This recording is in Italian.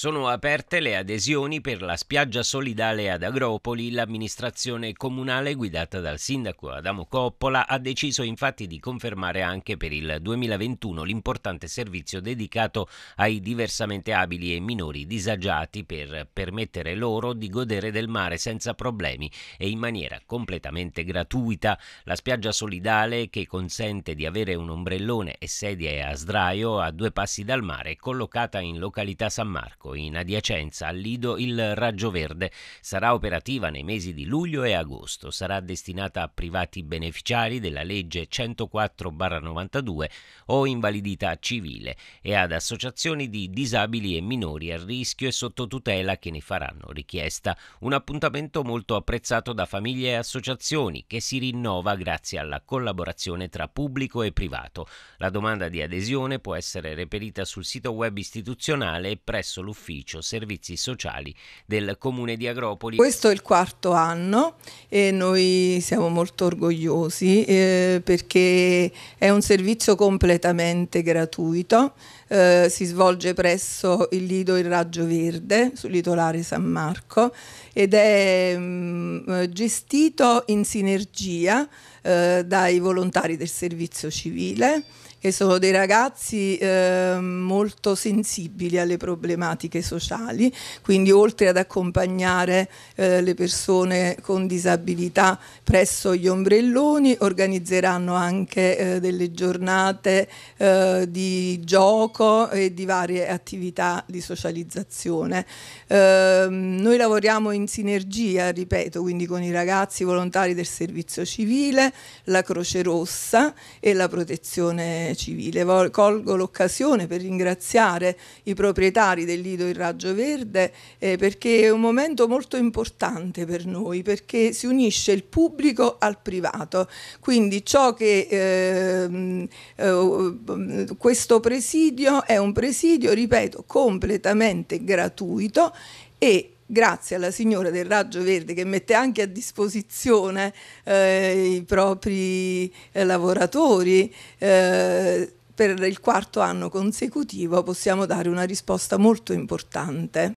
Sono aperte le adesioni per la spiaggia solidale ad Agropoli. L'amministrazione comunale guidata dal sindaco Adamo Coppola ha deciso infatti di confermare anche per il 2021 l'importante servizio dedicato ai diversamente abili e minori disagiati per permettere loro di godere del mare senza problemi e in maniera completamente gratuita. La spiaggia solidale che consente di avere un ombrellone e sedie a sdraio a due passi dal mare è collocata in località San Marco in adiacenza al Lido il Raggio Verde, sarà operativa nei mesi di luglio e agosto. Sarà destinata a privati beneficiari della legge 104-92 o invalidità civile e ad associazioni di disabili e minori a rischio e sotto tutela che ne faranno richiesta. Un appuntamento molto apprezzato da famiglie e associazioni che si rinnova grazie alla collaborazione tra pubblico e privato. La domanda di adesione può essere reperita sul sito web istituzionale e presso l'Università all'ufficio servizi sociali del comune di Agropoli. Questo è il quarto anno e noi siamo molto orgogliosi eh, perché è un servizio completamente gratuito, eh, si svolge presso il lido Il Raggio Verde sul litorale San Marco ed è mh, mm, gestito in sinergia eh, dai volontari del servizio civile che sono dei ragazzi eh, molto sensibili alle problematiche sociali, quindi oltre ad accompagnare eh, le persone con disabilità presso gli ombrelloni, organizzeranno anche eh, delle giornate eh, di gioco e di varie attività di socializzazione. Ehm, noi lavoriamo in sinergia, ripeto, quindi con i ragazzi volontari del servizio civile, la Croce Rossa e la Protezione Civile. Colgo l'occasione per ringraziare i proprietari del Lido Il Raggio Verde eh, perché è un momento molto importante per noi perché si unisce il pubblico al privato. Quindi ciò che ehm, eh, eh, questo presidio è un presidio, ripeto, completamente gratuito e grazie alla signora del Raggio Verde che mette anche a disposizione eh, i propri eh, lavoratori. Eh, per il quarto anno consecutivo possiamo dare una risposta molto importante.